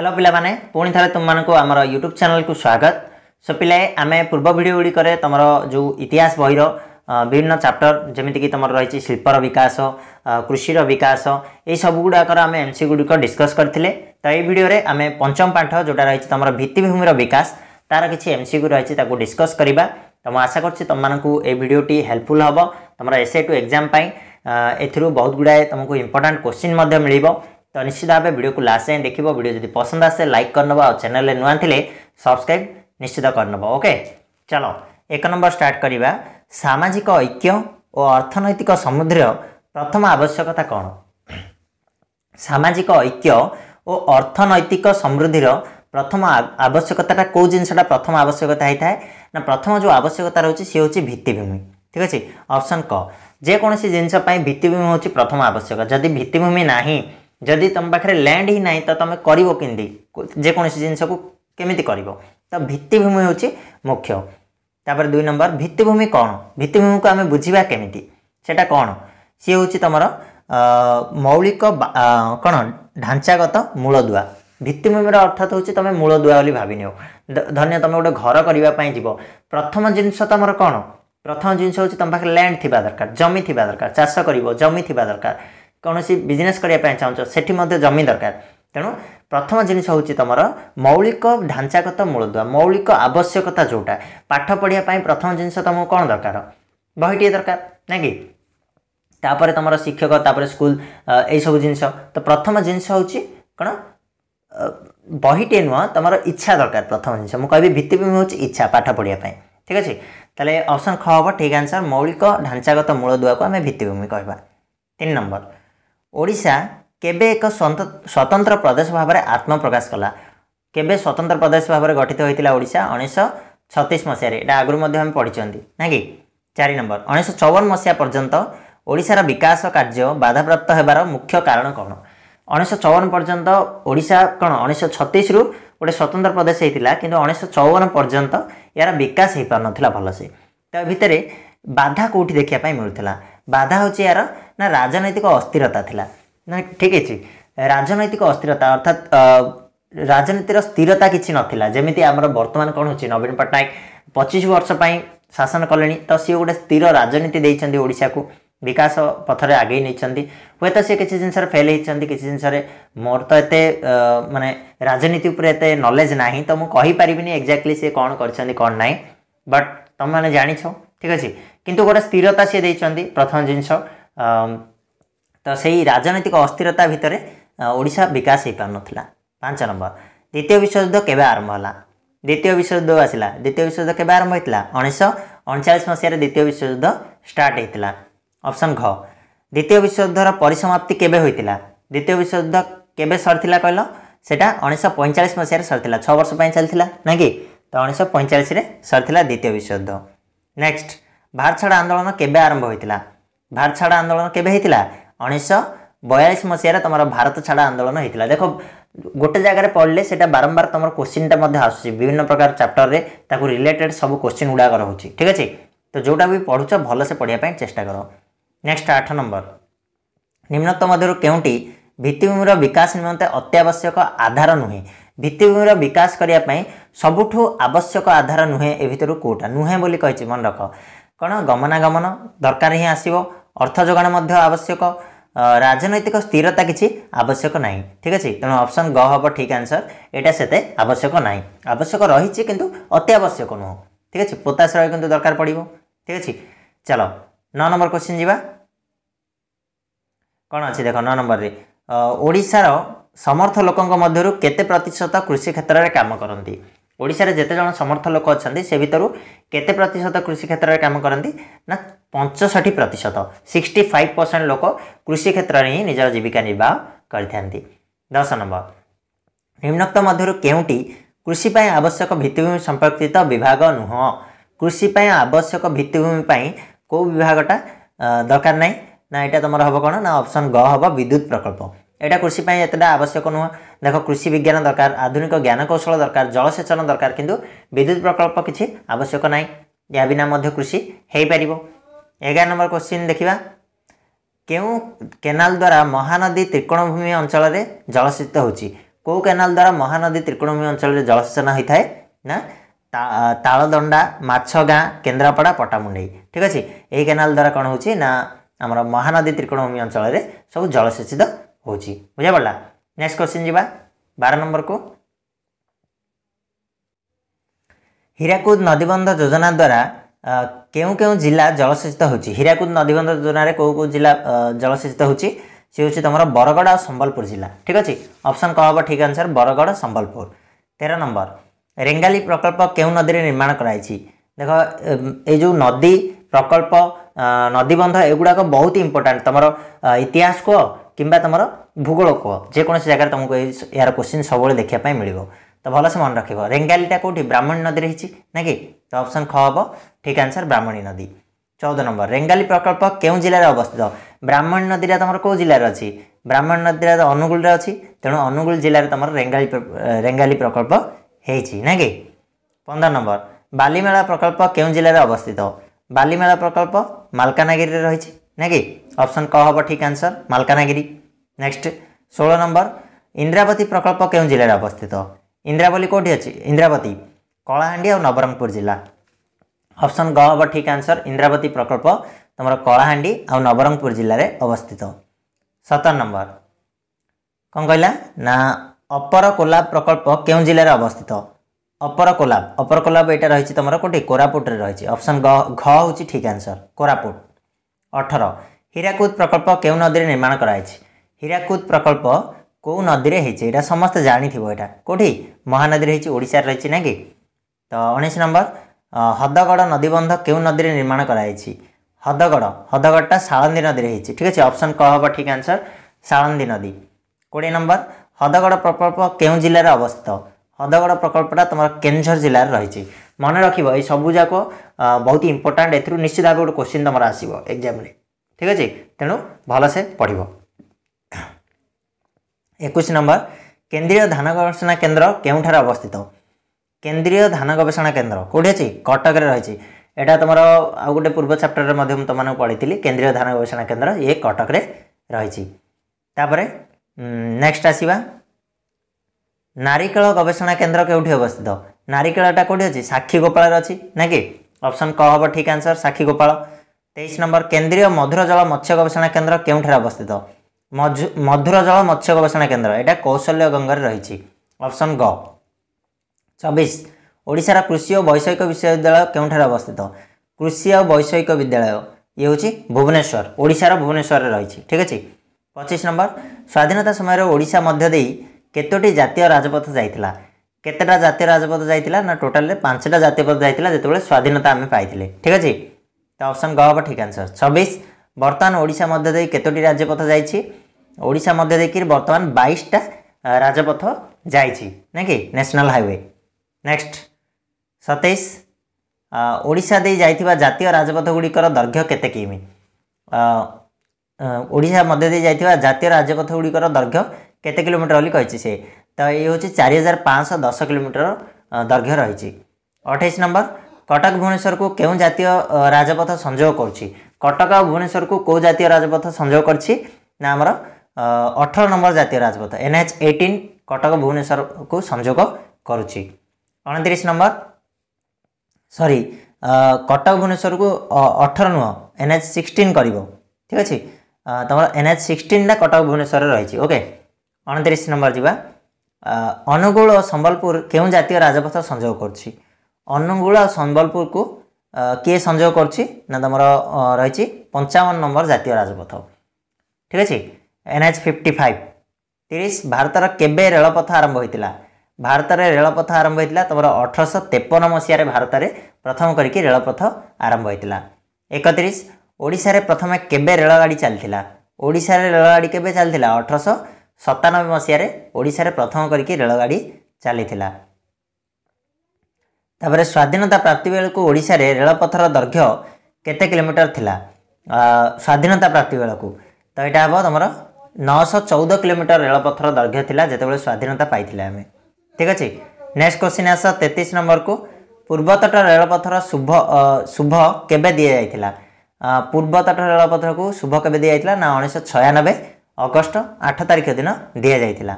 hello ପିଲାମାନେ ପୁଣି ଥରେ ତୁମମାନଙ୍କୁ ଆମର ୟୁଟ୍ୟୁବ୍ ଚ୍ୟାନେଲ୍କୁ ସ୍ୱାଗତ ସୋ ପିଲାଏ ଆମେ ପୂର୍ବ ଭିଡ଼ିଓ ଗୁଡ଼ିକରେ ତୁମର ଯେଉଁ ଇତିହାସ ବହିର ବିଭିନ୍ନ ଚାପ୍ଟର ଯେମିତିକି ତୁମର ରହିଛି ଶିଳ୍ପର ବିକାଶ କୃଷିର ବିକାଶ ଏଇ ସବୁ ଗୁଡ଼ାକର ଆମେ ଏମ୍ ସି ଗୁଡ଼ିକ ଡିସ୍କସ୍ କରିଥିଲେ ତ ଏଇ ଭିଡ଼ିଓରେ ଆମେ ପଞ୍ଚମ ପାଠ ଯେଉଁଟା ରହିଛି ତୁମର ଭିତ୍ତିଭୂମିର ବିକାଶ ତା'ର କିଛି ଏମ୍ ସି କୁ ରହିଛି ତାକୁ ଡିସ୍କସ୍ କରିବା ତ ମୁଁ ଆଶା କରୁଛି ତୁମମାନଙ୍କୁ ଏ ଭିଡ଼ିଓଟି ହେଲ୍ପଫୁଲ୍ ହେବ ତୁମର ଏସ୍ଏ ଟୁ ଏକ୍ଜାମ୍ ପାଇଁ ଏଥିରୁ ବହୁତ ଗୁଡ଼ାଏ ତୁମକୁ ଇମ୍ପୋର୍ଟାଣ୍ଟ କୋଶ୍ଚିନ୍ ମଧ୍ୟ ମିଳିବ ତ ନିଶ୍ଚିତ ଭାବେ ଭିଡ଼ିଓକୁ ଲାଷ୍ଟ ଯାଏଁ ଦେଖିବ ଭିଡ଼ିଓ ଯଦି ପସନ୍ଦ ଆସେ ଲାଇକ୍ କରିନେବ ଆଉ ଚ୍ୟାନେଲରେ ନୂଆ ଥିଲେ ସବସ୍କ୍ରାଇବ୍ ନିଶ୍ଚିତ କରିନେବ ଓକେ ଚାଲ ଏକ ନମ୍ବର ଷ୍ଟାର୍ଟ କରିବା ସାମାଜିକ ଐକ୍ୟ ଓ ଅର୍ଥନୈତିକ ସମୁଦ୍ରର ପ୍ରଥମ ଆବଶ୍ୟକତା କ'ଣ ସାମାଜିକ ଐକ୍ୟ ଓ ଅର୍ଥନୈତିକ ସମୃଦ୍ଧିର ପ୍ରଥମ ଆବଶ୍ୟକତାଟା କେଉଁ ଜିନିଷଟା ପ୍ରଥମ ଆବଶ୍ୟକତା ହୋଇଥାଏ ନା ପ୍ରଥମ ଯେଉଁ ଆବଶ୍ୟକତା ରହୁଛି ସିଏ ହେଉଛି ଭିତ୍ତିଭୂମି ଠିକ୍ ଅଛି ଅପସନ୍ କ ଯେକୌଣସି ଜିନିଷ ପାଇଁ ଭିତ୍ତିଭୂମି ହେଉଛି ପ୍ରଥମ ଆବଶ୍ୟକ ଯଦି ଭିତ୍ତିଭୂମି ନାହିଁ ଯଦି ତୁମ ପାଖରେ ଲ୍ୟାଣ୍ଡ ହିଁ ନାହିଁ ତ ତୁମେ କରିବ କେମିତି ଯେକୌଣସି ଜିନିଷକୁ କେମିତି କରିବ ତ ଭିତ୍ତିଭୂମି ହେଉଛି ମୁଖ୍ୟ ତାପରେ ଦୁଇ ନମ୍ବର ଭିତ୍ତିଭୂମି କ'ଣ ଭିତ୍ତିଭୂମିକୁ ଆମେ ବୁଝିବା କେମିତି ସେଇଟା କ'ଣ ସିଏ ହେଉଛି ତୁମର ମୌଳିକ କ'ଣ ଢାଞ୍ଚାଗତ ମୂଳଦୁଆ ଭିତ୍ତିଭୂମିର ଅର୍ଥାତ ହେଉଛି ତୁମେ ମୂଳଦୁଆ ବୋଲି ଭାବିନିଅ ଧନ୍ୟ ତୁମେ ଗୋଟେ ଘର କରିବା ପାଇଁ ଯିବ ପ୍ରଥମ ଜିନିଷ ତୁମର କ'ଣ ପ୍ରଥମ ଜିନିଷ ହେଉଛି ତୁମ ପାଖରେ ଲ୍ୟାଣ୍ଡ ଥିବା ଦରକାର ଜମି ଥିବା ଦରକାର ଚାଷ କରିବ ଜମି ଥିବା ଦରକାର କୌଣସି ବିଜନେସ୍ କରିବା ପାଇଁ ଚାହୁଁଛ ସେଠି ମଧ୍ୟ ଜମି ଦରକାର ତେଣୁ ପ୍ରଥମ ଜିନିଷ ହେଉଛି ତୁମର ମୌଳିକ ଢାଞ୍ଚାଗତ ମୂଳଦୁଆ ମୌଳିକ ଆବଶ୍ୟକତା ଯେଉଁଟା ପାଠ ପଢ଼ିବା ପାଇଁ ପ୍ରଥମ ଜିନିଷ ତୁମକୁ କ'ଣ ଦରକାର ବହିଟିଏ ଦରକାର ନା କି ତାପରେ ତୁମର ଶିକ୍ଷକ ତାପରେ ସ୍କୁଲ ଏଇସବୁ ଜିନିଷ ତ ପ୍ରଥମ ଜିନିଷ ହେଉଛି କ'ଣ ବହିଟିଏ ନୁହଁ ତୁମର ଇଚ୍ଛା ଦରକାର ପ୍ରଥମ ଜିନିଷ ମୁଁ କହିବି ଭିତ୍ତିଭୂମି ହେଉଛି ଇଚ୍ଛା ପାଠ ପଢ଼ିବା ପାଇଁ ଠିକ୍ ଅଛି ତାହେଲେ ଅପସନ୍ ଖ ହେବ ଠିକ୍ ଆନ୍ସର୍ ମୌଳିକ ଢାଞ୍ଚାଗତ ମୂଳଦୁଆକୁ ଆମେ ଭିତ୍ତିଭୂମି କହିବା ତିନି ନମ୍ବର ଓଡ଼ିଶା କେବେ ଏକ ସ୍ୱତନ୍ତ୍ର ପ୍ରଦେଶ ଭାବରେ ଆତ୍ମପ୍ରକାଶ କଲା କେବେ ସ୍ୱତନ୍ତ୍ର ପ୍ରଦେଶ ଭାବରେ ଗଠିତ ହୋଇଥିଲା ଓଡ଼ିଶା ଉଣେଇଶହ ଛତିଶ ମସିହାରେ ଏଇଟା ଆଗରୁ ମଧ୍ୟ ଆମେ ପଢ଼ିଛନ୍ତି ନା କି ଚାରି ନମ୍ବର ଉଣେଇଶହ ଚଉବନ ମସିହା ପର୍ଯ୍ୟନ୍ତ ଓଡ଼ିଶାର ବିକାଶ କାର୍ଯ୍ୟ ବାଧାପ୍ରାପ୍ତ ହେବାର ମୁଖ୍ୟ କାରଣ କ'ଣ ଉଣେଇଶହ ଚଉବନ ପର୍ଯ୍ୟନ୍ତ ଓଡ଼ିଶା କ'ଣ ଉଣେଇଶହ ଛତିଶରୁ ଗୋଟେ ସ୍ୱତନ୍ତ୍ର ପ୍ରଦେଶ ହୋଇଥିଲା କିନ୍ତୁ ଉଣେଇଶହ ଚଉବନ ପର୍ଯ୍ୟନ୍ତ ଏହାର ବିକାଶ ହୋଇପାରୁନଥିଲା ଭଲସେ ତା ଭିତରେ ବାଧା କେଉଁଠି ଦେଖିବା ପାଇଁ ମିଳୁଥିଲା ବାଧା ହେଉଛି ଏହାର ନା ରାଜନୈତିକ ଅସ୍ଥିରତା ଥିଲା ନା ଠିକ୍ ଅଛି ରାଜନୈତିକ ଅସ୍ଥିରତା ଅର୍ଥାତ୍ ରାଜନୀତିର ସ୍ଥିରତା କିଛି ନଥିଲା ଯେମିତି ଆମର ବର୍ତ୍ତମାନ କ'ଣ ହେଉଛି ନବୀନ ପଟ୍ଟନାୟକ ପଚିଶ ବର୍ଷ ପାଇଁ ଶାସନ କଲେଣି ତ ସିଏ ଗୋଟେ ସ୍ଥିର ରାଜନୀତି ଦେଇଛନ୍ତି ଓଡ଼ିଶାକୁ ବିକାଶ ପଥରେ ଆଗେଇ ନେଇଛନ୍ତି ହୁଏତ ସିଏ କିଛି ଜିନିଷରେ ଫେଲ୍ ହେଇଛନ୍ତି କିଛି ଜିନିଷରେ ମୋର ତ ଏତେ ମାନେ ରାଜନୀତି ଉପରେ ଏତେ ନଲେଜ୍ ନାହିଁ ତ ମୁଁ କହିପାରିବିନି ଏକ୍ଜାକ୍ଟଲି ସିଏ କ'ଣ କରିଛନ୍ତି କ'ଣ ନାହିଁ ବଟ୍ ତୁମେମାନେ ଜାଣିଛ ଠିକ୍ ଅଛି କିନ୍ତୁ ଗୋଟେ ସ୍ଥିରତା ସିଏ ଦେଇଛନ୍ତି ପ୍ରଥମ ଜିନିଷ ତ ସେଇ ରାଜନୈତିକ ଅସ୍ଥିରତା ଭିତରେ ଓଡ଼ିଶା ବିକାଶ ହୋଇପାରୁନଥିଲା ପାଞ୍ଚ ନମ୍ବର ଦ୍ୱିତୀୟ ବିଶ୍ୱଯୁଦ୍ଧ କେବେ ଆରମ୍ଭ ହେଲା ଦ୍ୱିତୀୟ ବିଶ୍ୱଯୁଦ୍ଧ ଆସିଲା ଦ୍ୱିତୀୟ ବିଶ୍ୱଯୁଦ୍ଧ କେବେ ଆରମ୍ଭ ହୋଇଥିଲା ଉଣେଇଶହ ଅଣଚାଳିଶ ମସିହାରେ ଦ୍ୱିତୀୟ ବିଶ୍ୱଯୁଦ୍ଧ ଷ୍ଟାର୍ଟ ହୋଇଥିଲା ଅପସନ୍ ଘ ଦ୍ୱିତୀୟ ବିଶ୍ୱଯୁଦ୍ଧର ପରିସମାପ୍ତି କେବେ ହୋଇଥିଲା ଦ୍ୱିତୀୟ ବିଶ୍ୱଯୁଦ୍ଧ କେବେ ସରିଥିଲା କହିଲ ସେଇଟା ଉଣେଇଶହ ପଇଁଚାଳିଶ ମସିହାରେ ସରିଥିଲା ଛଅ ବର୍ଷ ପାଇଁ ଚାଲିଥିଲା ନା କି ତ ଉଣେଇଶହ ପଇଁଚାଳିଶରେ ସରିଥିଲା ଦ୍ୱିତୀୟ ବିଶ୍ୱଯୁଦ୍ଧ ନେକ୍ସଟ ଭାରତ ଛାଡ଼ ଆନ୍ଦୋଳନ କେବେ ଆରମ୍ଭ ହୋଇଥିଲା ଭାରତ ଛାଡ଼ ଆନ୍ଦୋଳନ କେବେ ହେଇଥିଲା ଉଣେଇଶହ ବୟାଳିଶ ମସିହାରେ ତୁମର ଭାରତ ଛାଡ଼ ଆନ୍ଦୋଳନ ହେଇଥିଲା ଦେଖ ଗୋଟେ ଜାଗାରେ ପଢ଼ିଲେ ସେଇଟା ବାରମ୍ବାର ତୁମର କୋଶ୍ଚିନ୍ଟା ମଧ୍ୟ ଆସୁଛି ବିଭିନ୍ନ ପ୍ରକାର ଚାପ୍ଟରରେ ତାକୁ ରିଲେଟେଡ଼୍ ସବୁ କୋଶ୍ଚିନ୍ ଗୁଡ଼ାକ ରହୁଛି ଠିକ୍ ଅଛି ତ ଯେଉଁଟା ବି ପଢ଼ୁଛ ଭଲସେ ପଢ଼ିବା ପାଇଁ ଚେଷ୍ଟା କର ନେକ୍ସଟ ଆଠ ନମ୍ବର ନିମ୍ନତ ମଧ୍ୟରୁ କେଉଁଟି ଭିତ୍ତିଭୂମିର ବିକାଶ ନିମନ୍ତେ ଅତ୍ୟାବଶ୍ୟକ ଆଧାର ନୁହେଁ ଭିତ୍ତିଭୂମିର ବିକାଶ କରିବା ପାଇଁ ସବୁଠୁ ଆବଶ୍ୟକ ଆଧାର ନୁହେଁ ଏ ଭିତରୁ କେଉଁଟା ନୁହେଁ ବୋଲି କହିଛି ମନେ ରଖ କ'ଣ ଗମନାଗମନ ଦରକାର ହିଁ ଆସିବ ଅର୍ଥ ଯୋଗାଣ ମଧ୍ୟ ଆବଶ୍ୟକ ରାଜନୈତିକ ସ୍ଥିରତା କିଛି ଆବଶ୍ୟକ ନାହିଁ ଠିକ୍ ଅଛି ତେଣୁ ଅପସନ୍ ଗ ହେବ ଠିକ୍ ଆନ୍ସର୍ ଏଇଟା ସେତେ ଆବଶ୍ୟକ ନାହିଁ ଆବଶ୍ୟକ ରହିଛି କିନ୍ତୁ ଅତି ଆବଶ୍ୟକ ନୁହଁ ଠିକ୍ ଅଛି ପୋତାଶ ରହି କିନ୍ତୁ ଦରକାର ପଡ଼ିବ ଠିକ୍ ଅଛି ଚାଲ ନଅ ନମ୍ବର କ୍ୱେଶ୍ଚିନ୍ ଯିବା କ'ଣ ଅଛି ଦେଖ ନଅ ନମ୍ବରରେ ଓଡ଼ିଶାର ସମର୍ଥ ଲୋକଙ୍କ ମଧ୍ୟରୁ କେତେ ପ୍ରତିଶତ କୃଷି କ୍ଷେତ୍ରରେ କାମ କରନ୍ତି ଓଡ଼ିଶାରେ ଯେତେ ଜଣ ସମର୍ଥ ଲୋକ ଅଛନ୍ତି ସେ ଭିତରୁ କେତେ ପ୍ରତିଶତ କୃଷି କ୍ଷେତ୍ରରେ କାମ କରନ୍ତି ନା ପଞ୍ଚଷଠି ପ୍ରତିଶତ ସିକ୍ସଟି ଫାଇଭ୍ ପରସେଣ୍ଟ ଲୋକ କୃଷି କ୍ଷେତ୍ରରେ ହିଁ ନିଜର ଜୀବିକା ନିର୍ବାହ କରିଥାନ୍ତି ଦଶ ନମ୍ବର ନିମ୍ନକ୍ତ ମଧ୍ୟରୁ କେଉଁଟି କୃଷି ପାଇଁ ଆବଶ୍ୟକ ଭିତ୍ତିଭୂମି ସମ୍ପର୍କିତ ବିଭାଗ ନୁହଁ କୃଷି ପାଇଁ ଆବଶ୍ୟକ ଭିତ୍ତିଭୂମି ପାଇଁ କେଉଁ ବିଭାଗଟା ଦରକାର ନାହିଁ ନା ଏଇଟା ତୁମର ହେବ କ'ଣ ନା ଅପସନ୍ ଗ ହେବ ବିଦ୍ୟୁତ୍ ପ୍ରକଳ୍ପ এটা কৃষি পাই এতটা আবশ্যক নুহ দেখো কৃষি বিজ্ঞান দরকার আধুনিক জ্ঞানকৌশল দরকার জলসেচন দরকার কিন্তু বিদ্যুৎ প্রকল্প কিছু আবশ্যক নাই ଏହା ବିନା ମଧ୍ୟ କୃଷି ହୋଇପାରିବ ଏଗାର ନମ୍ବର କ୍ୱେଶ୍ଚିନ୍ ଦେଖିବା କେଉଁ କେନାଲ ଦ୍ୱାରା ମହାନଦୀ ତ୍ରିକୋଣଭୂମି ଅଞ୍ଚଳରେ ଜଳସେଚିତ ହେଉଛି କେଉଁ କେନାଲ ଦ୍ୱାରା ମହାନଦୀ ତ୍ରିକୋଣଭୂମି ଅଞ୍ଚଳରେ ଜଳସେଚନ ହୋଇଥାଏ ନା ତାଳଦଣ୍ଡା ମାଛଗାଁ କେନ୍ଦ୍ରାପଡ଼ା ପଟାମୁଣ୍ଡେଇ ଠିକ୍ ଅଛି ଏହି କେନାଲ ଦ୍ୱାରା କ'ଣ ହେଉଛି ନା ଆମର ମହାନଦୀ ତ୍ରିକୋଣଭୂମି ଅଞ୍ଚଳରେ ସବୁ ଜଳସେଚିତ ହେଉଛି ବୁଝାପଡ଼ିଲା ନେକ୍ସଟ କ୍ୱେଶ୍ଚିନ୍ ଯିବା ବାର ନମ୍ବରକୁ ହୀରାକୁଦ ନଦୀବନ୍ଧ ଯୋଜନା ଦ୍ୱାରା କେଉଁ କେଉଁ ଜିଲ୍ଲା ଜଳସେଚିତ ହେଉଛି ହୀରାକୁଦ ନଦୀବନ୍ଧ ଯୋଜନାରେ କେଉଁ କେଉଁ ଜିଲ୍ଲା ଜଳସେଚିତ ହେଉଛି ସେ ହେଉଛି ତୁମର ବରଗଡ଼ ଆଉ ସମ୍ବଲପୁର ଜିଲ୍ଲା ଠିକ୍ ଅଛି ଅପସନ୍ କ'ଣ ହେବ ଠିକ୍ ଆନ୍ସର୍ ବରଗଡ଼ ସମ୍ବଲପୁର ତେର ନମ୍ବର ରେଙ୍ଗାଲି ପ୍ରକଳ୍ପ କେଉଁ ନଦୀରେ ନିର୍ମାଣ କରାଯାଇଛି ଦେଖ ଏଇ ଯେଉଁ ନଦୀ ପ୍ରକଳ୍ପ ନଦୀବନ୍ଧ ଏଗୁଡ଼ାକ ବହୁତ ଇମ୍ପୋର୍ଟାଣ୍ଟ ତୁମର ଇତିହାସ କୁହ কিংবা তোমার ভূগোল কুহ যেকোন জায়গায় তোমাকে এর কোশ্চিন সবুলে দেখা মিলব তো ভালসে মনে রাখব রেঙ্গালিটা কোটি ব্রাহ্মণী নদী রয়েছে নাকি তো অপশন খ হব ঠিক আনসার ব্রাহ্মণী নদী চৌদ নম্বর রেঙ্গালি প্রকল্প কেউ জেলার অবস্থিত ব্রাহ্মণী নদীটা তোমার কেউ জেলার অছি ব্রাহ্মণী নদীটা অনুগুଳରେ অছি তেণু অনুগুল জেলার তোমার রেঙ্গালি রেঙ্গালি প্রকল্প হয়েছি নাকি পনেরো নম্বর বালিমেলা প্রকল্প কেউ জেলার অবস্থিত বালিমেলা প্রকল্প মালকানগিরি রয়েছে नै कि अप्सन क हे ठिक आन्सर मालकरी नेक्स्ट षो नम्बर इन्द्रावती प्रकल्प के जाले अवस्थित इन्द्रावली केन्द्रावती कला नवरङपुर जिल्ला अप्सन ग आन्सर इन्द्रावती प्रकल्प त कला नवरङपुर जो अवस्थित सतर नम्बर कन् कहिला अपर कोलाब प्रकल्प केही जाने अवस्थित अपर कोलाब अपर कलाप एउटा रहेछ तिमी करापुट अप्सन ग घ हुन्छ ठिक आन्सर कोरापुट ଅଠର ହୀରାକୁଦ ପ୍ରକଳ୍ପ କେଉଁ ନଦୀରେ ନିର୍ମାଣ କରାଯାଇଛି ହୀରାକୁଦ ପ୍ରକଳ୍ପ କେଉଁ ନଦୀରେ ହେଇଛି ଏଇଟା ସମସ୍ତେ ଜାଣିଥିବ ଏଇଟା କେଉଁଠି ମହାନଦୀରେ ହେଇଛି ଓଡ଼ିଶାରେ ରହିଛି ନା କି ତ ଉଣେଇଶ ନମ୍ବର ହଦଗଡ଼ ନଦୀବନ୍ଧ କେଉଁ ନଦୀରେ ନିର୍ମାଣ କରାଯାଇଛି ହଦଗଡ଼ ହଦଗଡ଼ଟା ଶାଳନ୍ଦୀ ନଦୀରେ ହେଇଛି ଠିକ୍ ଅଛି ଅପସନ୍ କ ହେବ ଠିକ୍ ଆନ୍ସର ଶାଳନ୍ଦୀ ନଦୀ କୋଡ଼ିଏ ନମ୍ବର ହଦଗଡ଼ ପ୍ରକଳ୍ପ କେଉଁ ଜିଲ୍ଲାରେ ଅବସ୍ଥିତ ହଦଗଡ଼ ପ୍ରକଳ୍ପଟା ତୁମର କେନ୍ଦୁଝର ଜିଲ୍ଲାରେ ରହିଛି ମନେ ରଖିବ ଏଇ ସବୁଯାକ ବହୁତ ଇମ୍ପୋର୍ଟାଣ୍ଟ ଏଥିରୁ ନିଶ୍ଚିତ ଭାବେ ଗୋଟେ କୋଶ୍ଚିନ୍ ତୁମର ଆସିବ ଏକ୍ଜାମ୍ରେ ଠିକ୍ ଅଛି ତେଣୁ ଭଲସେ ପଢ଼ିବ ଏକୋଇଶ ନମ୍ବର କେନ୍ଦ୍ରୀୟ ଧାନ ଗବେଷଣା କେନ୍ଦ୍ର କେଉଁଠାରେ ଅବସ୍ଥିତ କେନ୍ଦ୍ରୀୟ ଧାନ ଗବେଷଣା କେନ୍ଦ୍ର କେଉଁଠି ଅଛି କଟକରେ ରହିଛି ଏଇଟା ତୁମର ଆଉ ଗୋଟେ ପୂର୍ବ ଚାପ୍ଟରରେ ମଧ୍ୟ ମୁଁ ତୁମମାନଙ୍କୁ ପଢ଼ିଥିଲି କେନ୍ଦ୍ରୀୟ ଧାନ ଗବେଷଣା କେନ୍ଦ୍ର ଇଏ କଟକରେ ରହିଛି ତାପରେ ନେକ୍ସଟ ଆସିବା ନାରିକେଳ ଗବେଷଣା କେନ୍ଦ୍ର କେଉଁଠି ଅବସ୍ଥିତ নারিকেলটা কোটি অছি সাক্ষী গোপালের অছি নাকি অপশন ক হব ঠিক আনসর সাক্ষী গোপাল তেইশ নম্বর কেন্দ্রীয় মধুর জল মৎস্য গবেষণা কেন্দ্র কেউঠার অবস্থিত মধুর জল মৎস্য গবেষণা কেন্দ্র এটা কৌশল্য গঙ্গারে রয়েছে অপশন গ চবিশ ଓଡ଼ିଶାର କୃଷି ଓ ବୈଷୟିକ ବିଶ୍ୱବିଦ୍ୟାଳୟ କେଉଁଠାରେ ଅବସ୍ଥିତ କୃଷି ଆଉ ବୈଷୟିକ ବିଦ୍ୟାଳୟ ଇଏ ହେଉଛି ଭୁବନେଶ୍ୱର ଓଡ଼ିଶାର ଭୁବନେଶ୍ୱରରେ ରହିଛି ଠିକ୍ ଅଛି ପଚିଶ ନମ୍ବର ସ୍ୱାଧୀନତା ସମୟରେ ଓଡ଼ିଶା ମଧ୍ୟ ଦେଇ କେତୋଟି ଜାତୀୟ ରାଜପଥ ଯାଇଥିଲା କେତେଟା ଜାତୀୟ ରାଜପଥ ଯାଇଥିଲା ନା ଟୋଟାଲରେ ପାଞ୍ଚଟା ଜାତୀୟ ପଥ ଯାଇଥିଲା ଯେତେବେଳେ ସ୍ୱାଧୀନତା ଆମେ ପାଇଥିଲେ ଠିକ୍ ଅଛି ତ ଅପସନ୍ ଗ ହେବ ଠିକ୍ ଆନ୍ସର ଛବିଶ ବର୍ତ୍ତମାନ ଓଡ଼ିଶା ମଧ୍ୟ ଦେଇ କେତୋଟି ରାଜ୍ୟପଥ ଯାଇଛି ଓଡ଼ିଶା ମଧ୍ୟ ଦେଇକି ବର୍ତ୍ତମାନ ବାଇଶଟା ରାଜପଥ ଯାଇଛି ନା କି ନ୍ୟାସନାଲ୍ ହାଇୱେ ନେକ୍ସଟ ସତେଇଶ ଓଡ଼ିଶା ଦେଇ ଯାଇଥିବା ଜାତୀୟ ରାଜପଥ ଗୁଡ଼ିକର ଦୈର୍ଘ୍ୟ କେତେ କିମି ଓଡ଼ିଶା ମଧ୍ୟ ଦେଇ ଯାଇଥିବା ଜାତୀୟ ରାଜପଥ ଗୁଡ଼ିକର ଦୈର୍ଘ୍ୟ କେତେ କିଲୋମିଟର ବୋଲି କହିଛି ସେ ତ ଏଇ ହେଉଛି ଚାରି ହଜାର ପାଞ୍ଚଶହ ଦଶ କିଲୋମିଟର ଦୈର୍ଘ୍ୟ ରହିଛି ଅଠେଇଶ ନମ୍ବର କଟକ ଭୁବନେଶ୍ୱରକୁ କେଉଁ ଜାତୀୟ ରାଜପଥ ସଂଯୋଗ କରୁଛି କଟକ ଆଉ ଭୁବନେଶ୍ୱରକୁ କେଉଁ ଜାତୀୟ ରାଜପଥ ସଂଯୋଗ କରିଛି ନା ଆମର ଅଠର ନମ୍ବର ଜାତୀୟ ରାଜପଥ ଏନ୍ଏଚ୍ ଏଇଟିନ୍ କଟକ ଭୁବନେଶ୍ୱରକୁ ସଂଯୋଗ କରୁଛି ଅଣତିରିଶ ନମ୍ବର ସରି କଟକ ଭୁବନେଶ୍ୱରକୁ ଅଠର ନୁହଁ ଏନ୍ଏଚ୍ ସିକ୍ସଟିନ୍ କରିବ ଠିକ୍ ଅଛି ତୁମର ଏନ୍ଏଚ୍ ସିକ୍ସଟିନ୍ଟା କଟକ ଭୁବନେଶ୍ୱରରେ ରହିଛି ଓକେ ଅଣତିରିଶ ନମ୍ବର ଯିବା ଅନୁଗୁଳ ସମ୍ବଲପୁର କେଉଁ ଜାତୀୟ ରାଜପଥ ସଂଯୋଗ କରୁଛି ଅନୁଗୁଳ ସମ୍ବଲପୁରକୁ କିଏ ସଂଯୋଗ କରୁଛି ନା ତୁମର ରହିଛି ପଞ୍ଚାବନ ନମ୍ବର ଜାତୀୟ ରାଜପଥ ଠିକ ଅଛି ଏନ୍ଏଚ୍ ଫିଫ୍ଟି ଫାଇଭ ତିରିଶ ଭାରତର କେବେ ରେଳପଥ ଆରମ୍ଭ ହୋଇଥିଲା ଭାରତରେ ରେଳପଥ ଆରମ୍ଭ ହୋଇଥିଲା ତୁମର ଅଠରଶହ ତେପନ ମସିହାରେ ଭାରତରେ ପ୍ରଥମ କରିକି ରେଳପଥ ଆରମ୍ଭ ହୋଇଥିଲା ଏକତିରିଶ ଓଡ଼ିଶାରେ ପ୍ରଥମେ କେବେ ରେଳଗାଡ଼ି ଚାଲିଥିଲା ଓଡ଼ିଶାରେ ରେଳଗାଡ଼ି କେବେ ଚାଲିଥିଲା ଅଠରଶହ ସତାନବେ ମସିହାରେ ଓଡ଼ିଶାରେ ପ୍ରଥମ କରିକି ରେଳଗାଡ଼ି ଚାଲିଥିଲା ତାପରେ ସ୍ୱାଧୀନତା ପ୍ରାପ୍ତି ବେଳକୁ ଓଡ଼ିଶାରେ ରେଳପଥର ଦୈର୍ଘ୍ୟ କେତେ କିଲୋମିଟର ଥିଲା ସ୍ୱାଧୀନତା ପ୍ରାପ୍ତି ବେଳକୁ ତ ଏଇଟା ହେବ ତୁମର ନଅଶହ ଚଉଦ କିଲୋମିଟର ରେଳପଥର ଦୈର୍ଘ୍ୟ ଥିଲା ଯେତେବେଳେ ସ୍ୱାଧୀନତା ପାଇଥିଲେ ଆମେ ଠିକ୍ ଅଛି ନେକ୍ସଟ କ୍ୱେଶ୍ଚିନ୍ ଆସ ତେତିଶ ନମ୍ବରକୁ ପୂର୍ବତଟ ରେଳପଥର ଶୁଭ ଶୁଭ କେବେ ଦିଆଯାଇଥିଲା ପୂର୍ବତଟ ରେଳପଥକୁ ଶୁଭ କେବେ ଦିଆଯାଇଥିଲା ନା ଉଣେଇଶହ ଛୟାନବେ ଅଗଷ୍ଟ ଆଠ ତାରିଖ ଦିନ ଦିଆଯାଇଥିଲା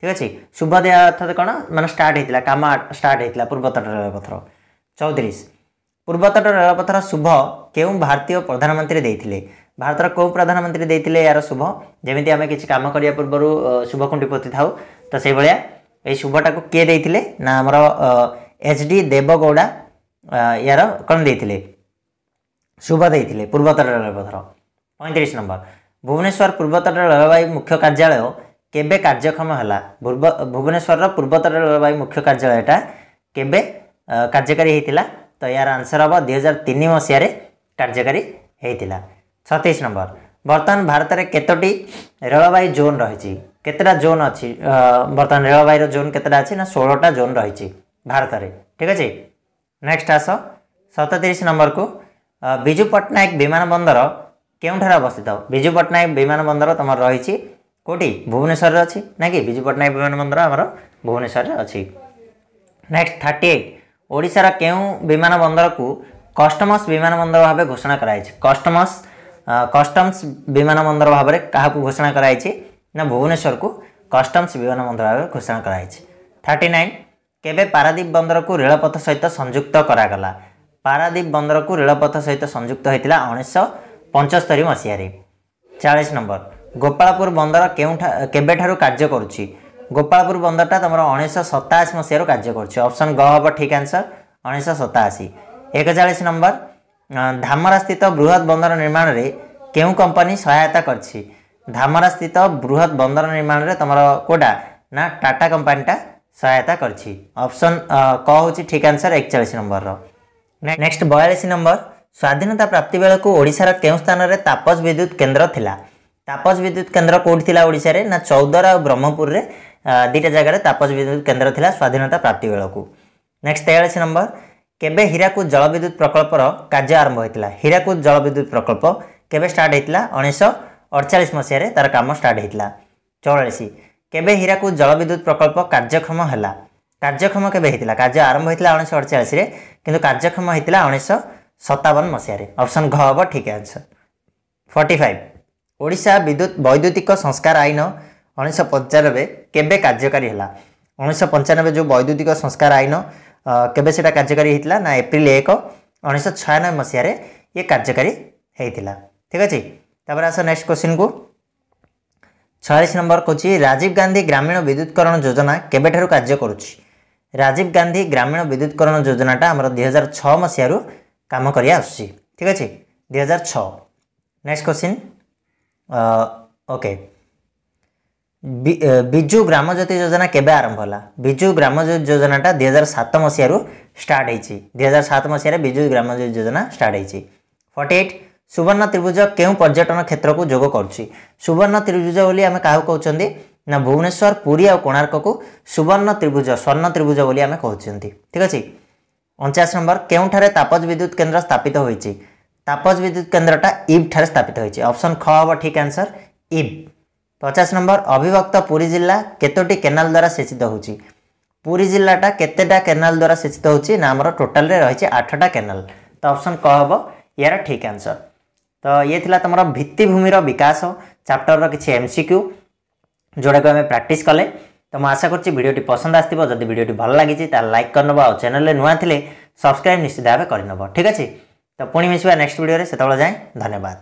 ଠିକ ଅଛି ଶୁଭ ଦେହା ଅର୍ଥ କ'ଣ ମାନେ ଷ୍ଟାର୍ଟ ହୋଇଥିଲା କାମ ଷ୍ଟାର୍ଟ ହୋଇଥିଲା ପୂର୍ବତଟ ରେଳପଥର ଚଉତିରିଶ ପୂର୍ବତଟ ରେଳପଥର ଶୁଭ କେଉଁ ଭାରତୀୟ ପ୍ରଧାନମନ୍ତ୍ରୀ ଦେଇଥିଲେ ଭାରତର କେଉଁ ପ୍ରଧାନମନ୍ତ୍ରୀ ଦେଇଥିଲେ ଏହାର ଶୁଭ ଯେମିତି ଆମେ କିଛି କାମ କରିବା ପୂର୍ବରୁ ଶୁଭକୁଣ୍ଠୀ ପୋତି ଥାଉ ତ ସେଇଭଳିଆ ଏହି ଶୁଭଟାକୁ କିଏ ଦେଇଥିଲେ ନା ଆମର ଏଚ୍ ଡି ଦେବଗୌଡ଼ା ଏହାର କ'ଣ ଦେଇଥିଲେ ଶୁଭ ଦେଇଥିଲେ ପୂର୍ବତର ରେଳପଥର ପଇଁତିରିଶ ନମ୍ବର ଭୁବନେଶ୍ୱର ପୂର୍ବତଟ ରେଳବାଇ ମୁଖ୍ୟ କାର୍ଯ୍ୟାଳୟ କେବେ କାର୍ଯ୍ୟକ୍ଷମ ହେଲା ଭୁବନେଶ୍ୱରର ପୂର୍ବତଟ ରେଳବାଇ ମୁଖ୍ୟ କାର୍ଯ୍ୟାଳୟଟା କେବେ କାର୍ଯ୍ୟକାରୀ ହୋଇଥିଲା ତ ଏହାର ଆନ୍ସର୍ ହେବ ଦୁଇହଜାର ତିନି ମସିହାରେ କାର୍ଯ୍ୟକାରୀ ହୋଇଥିଲା ଛତିଶ ନମ୍ବର ବର୍ତ୍ତମାନ ଭାରତରେ କେତୋଟି ରେଳବାଇ ଜୋନ୍ ରହିଛି କେତେଟା ଜୋନ୍ ଅଛି ବର୍ତ୍ତମାନ ରେଳବାଇର ଜୋନ୍ କେତେଟା ଅଛି ନା ଷୋହଳଟା ଜୋନ୍ ରହିଛି ଭାରତରେ ଠିକ୍ ଅଛି ନେକ୍ସଟ ଆସ ସତତିରିଶ ନମ୍ବରକୁ ବିଜୁ ପଟ୍ଟନାୟକ ବିମାନ ବନ୍ଦର କେଉଁଠାରେ ଅବସ୍ଥିତ ବିଜୁ ପଟ୍ଟନାୟକ ବିମାନବନ୍ଦର ତୁମର ରହିଛି କେଉଁଠି ଭୁବନେଶ୍ୱରରେ ଅଛି ନା କି ବିଜୁ ପଟ୍ଟନାୟକ ବିମାନବନ୍ଦର ଆମର ଭୁବନେଶ୍ୱରରେ ଅଛି ନେକ୍ସଟ ଥାର୍ଟି ଏଇଟ୍ ଓଡ଼ିଶାର କେଉଁ ବିମାନବନ୍ଦରକୁ କଷ୍ଟମସ୍ ବିମାନବନ୍ଦର ଭାବେ ଘୋଷଣା କରାଯାଇଛି କଷ୍ଟମସ୍ କଷ୍ଟମ୍ସ ବିମାନବନ୍ଦର ଭାବରେ କାହାକୁ ଘୋଷଣା କରାଯାଇଛି ନା ଭୁବନେଶ୍ୱରକୁ କଷ୍ଟମ୍ସ ବିମାନବନ୍ଦର ଭାବେ ଘୋଷଣା କରାଯାଇଛି ଥାର୍ଟି ନାଇନ୍ କେବେ ପାରାଦ୍ୱୀପ ବନ୍ଦରକୁ ରେଳପଥ ସହିତ ସଂଯୁକ୍ତ କରାଗଲା ପାରାଦ୍ୱୀପ ବନ୍ଦରକୁ ରେଳପଥ ସହିତ ସଂଯୁକ୍ତ ହୋଇଥିଲା ଉଣେଇଶହ ପଞ୍ଚସ୍ତରୀ ମସିହାରେ ଚାଳିଶ ନମ୍ବର ଗୋପାଳପୁର ବନ୍ଦର କେଉଁଠା କେବେଠାରୁ କାର୍ଯ୍ୟ କରୁଛି ଗୋପାଳପୁର ବନ୍ଦରଟା ତୁମର ଉଣେଇଶହ ସତାଅଶୀ ମସିହାରୁ କାର୍ଯ୍ୟ କରୁଛି ଅପସନ୍ ଗ ହେବ ଠିକ୍ ଆନ୍ସର ଉଣେଇଶହ ସତାଅଶୀ ଏକଚାଳିଶ ନମ୍ବର ଧାମରାସ୍ଥିତ ବୃହତ ବନ୍ଦର ନିର୍ମାଣରେ କେଉଁ କମ୍ପାନୀ ସହାୟତା କରିଛି ଧାମରାସ୍ଥିତ ବୃହତ ବନ୍ଦର ନିର୍ମାଣରେ ତୁମର କେଉଁଟା ନା ଟାଟା କମ୍ପାନୀଟା ସହାୟତା କରିଛି ଅପସନ୍ କ ହେଉଛି ଠିକ୍ ଆନ୍ସର ଏକଚାଳିଶ ନମ୍ବରର ନେକ୍ସଟ ବୟାଳିଶ ନମ୍ବର ସ୍ୱାଧୀନତା ପ୍ରାପ୍ତି ବେଳକୁ ଓଡ଼ିଶାର କେଉଁ ସ୍ଥାନରେ ତାପସ ବିଦ୍ୟୁତ କେନ୍ଦ୍ର ଥିଲା ତାପସ ବିଦ୍ୟୁତ କେନ୍ଦ୍ର କେଉଁଠି ଥିଲା ଓଡ଼ିଶାରେ ନା ଚୌଦ୍ୱାର ଆଉ ବ୍ରହ୍ମପୁରରେ ଦୁଇଟା ଜାଗାରେ ତାପସ ବିଦ୍ୟୁତ କେନ୍ଦ୍ର ଥିଲା ସ୍ୱାଧୀନତା ପ୍ରାପ୍ତି ବେଳକୁ ନେକ୍ସଟ ତେୟାଳିଶ ନମ୍ବର କେବେ ହୀରାକୁଦ ଜଳବିଦ୍ୟୁତ ପ୍ରକଳ୍ପର କାର୍ଯ୍ୟ ଆରମ୍ଭ ହୋଇଥିଲା ହୀରାକୁଦ ଜଳବିଦ୍ୟୁତ ପ୍ରକଳ୍ପ କେବେ ଷ୍ଟାର୍ଟ ହୋଇଥିଲା ଉଣେଇଶହ ଅଠଚାଳିଶ ମସିହାରେ ତାର କାମ ଷ୍ଟାର୍ଟ ହୋଇଥିଲା ଚଉରାଳିଶ କେବେ ହୀରାକୁଦ ଜଳବିଦ୍ୟୁତ ପ୍ରକଳ୍ପ କାର୍ଯ୍ୟକ୍ଷମ ହେଲା କାର୍ଯ୍ୟକ୍ଷମ କେବେ ହୋଇଥିଲା କାର୍ଯ୍ୟ ଆରମ୍ଭ ହୋଇଥିଲା ଉଣେଇଶହ ଅଠଚାଳିଶରେ କିନ୍ତୁ କାର୍ଯ୍ୟକ୍ଷମ ହୋଇଥିଲା ଉଣେଇଶହ ସତାବନ ମସିହାରେ ଅପସନ୍ ଘ ହେବ ଠିକ୍ ଆନ୍ସର ଫର୍ଟି ଫାଇଭ ଓଡ଼ିଶା ବିଦ୍ୟୁତ ବୈଦ୍ୟୁତିକ ସଂସ୍କାର ଆଇନ ଉଣେଇଶହ ପଞ୍ଚାନବେ କେବେ କାର୍ଯ୍ୟକାରୀ ହେଲା ଉଣେଇଶହ ପଞ୍ଚାନବେ ଯେଉଁ ବୈଦ୍ୟୁତିକ ସଂସ୍କାର ଆଇନ କେବେ ସେଇଟା କାର୍ଯ୍ୟକାରୀ ହୋଇଥିଲା ନା ଏପ୍ରିଲ ଏକ ଉଣେଇଶହ ଛୟାନବେ ମସିହାରେ ଇଏ କାର୍ଯ୍ୟକାରୀ ହୋଇଥିଲା ଠିକ୍ ଅଛି ତାପରେ ଆସ ନେକ୍ସଟ କ୍ୱେଶ୍ଚିନ୍କୁ ଛୟାଳିଶ ନମ୍ବର କହୁଛି ରାଜୀବ ଗାନ୍ଧୀ ଗ୍ରାମୀଣ ବିଦ୍ୟୁତକରଣ ଯୋଜନା କେବେଠାରୁ କାର୍ଯ୍ୟ କରୁଛି ରାଜୀବ ଗାନ୍ଧୀ ଗ୍ରାମୀଣ ବିଦ୍ୟୁତକରଣ ଯୋଜନାଟା ଆମର ଦୁଇହଜାର ଛଅ ମସିହାରୁ কাম করে আসুচি ঠিক আছে দুই হাজার ছ next question okay Biju Gramjyoti Yojana କେବେ ଆରମ୍ଭ ହେଲା ବିଜୁ ଗ୍ରାମଜ୍ୟୋତି ଯୋଜନାଟା ଦୁଇ ହଜାର ସାତ ମସିହାରୁ ଷ୍ଟାର୍ଟ ହେଇଛି ଦୁଇ ହଜାର ସାତ ମସିହାରେ ବିଜୁ ଗ୍ରାମଜ୍ୟୋତି ଯୋଜନା ଷ୍ଟାର୍ଟ ହେଇଛି ଫର୍ଟି ଏଇଟ୍ ସୁବର୍ଣ୍ଣ ତ୍ରିଭୁଜ କେଉଁ ପର୍ଯ୍ୟଟନ କ୍ଷେତ୍ରକୁ ଯୋଗ କରୁଛି ସୁବର୍ଣ୍ଣ ତ୍ରିଭୁଜ ବୋଲି ଆମେ କାହାକୁ କହୁଛନ୍ତି ନା ଭୁବନେଶ୍ୱର ପୁରୀ ଆଉ କୋଣାର୍କକୁ ସୁବର୍ଣ୍ଣ ତ୍ରିଭୁଜ ସ୍ୱର୍ଣ୍ଣ ତ୍ରିଭୁଜ ବୋଲି ଆମେ କହୁଛନ୍ତି ଠିକ୍ ଅଛି ଅଣଚାଶ ନମ୍ବର କେଉଁଠାରେ ତାପଜ ବିଦ୍ୟୁତ କେନ୍ଦ୍ର ସ୍ଥାପିତ ହୋଇଛି ତାପଜ ବିଦ୍ୟୁତ କେନ୍ଦ୍ରଟା ଇବ୍ଠାରେ ସ୍ଥାପିତ ହୋଇଛି ଅପସନ୍ ଖ ହେବ ଠିକ୍ ଆନ୍ସର୍ ଇବ୍ ପଚାଶ ନମ୍ବର ଅବିଭକ୍ତ ପୁରୀ ଜିଲ୍ଲା କେତୋଟି କେନାଲ ଦ୍ୱାରା ସେଚିତ ହେଉଛି ପୁରୀ ଜିଲ୍ଲାଟା କେତେଟା କେନାଲ ଦ୍ୱାରା ସେଚିତ ହେଉଛି ନା ଆମର ଟୋଟାଲରେ ରହିଛି ଆଠଟା କେନାଲ ତ ଅପସନ୍ କ ହେବ ଏହାର ଠିକ୍ ଆନ୍ସର୍ ତ ଇଏ ଥିଲା ତୁମର ଭିତ୍ତିଭୂମିର ବିକାଶ ଚାପ୍ଟରର କିଛି ଏମ୍ ସି କ୍ୟୁ ଯେଉଁଟାକୁ ଆମେ ପ୍ରାକ୍ଟିସ୍ କଲେ তো মু আশা করছি ভিডিওটি পছন্দ আসব যদি ভিডিওটি ভালো লাগিছে তাহলে লাইক করে নেব আর চ্যানেলে নূয়া থিলে সবসক্রাইব নিশ্চিত ভাবে করে নেব ঠিক আছে তো পুঁ মিশবা নেক্সট ভিডিওরে সেতবে যাই ধন্যবাদ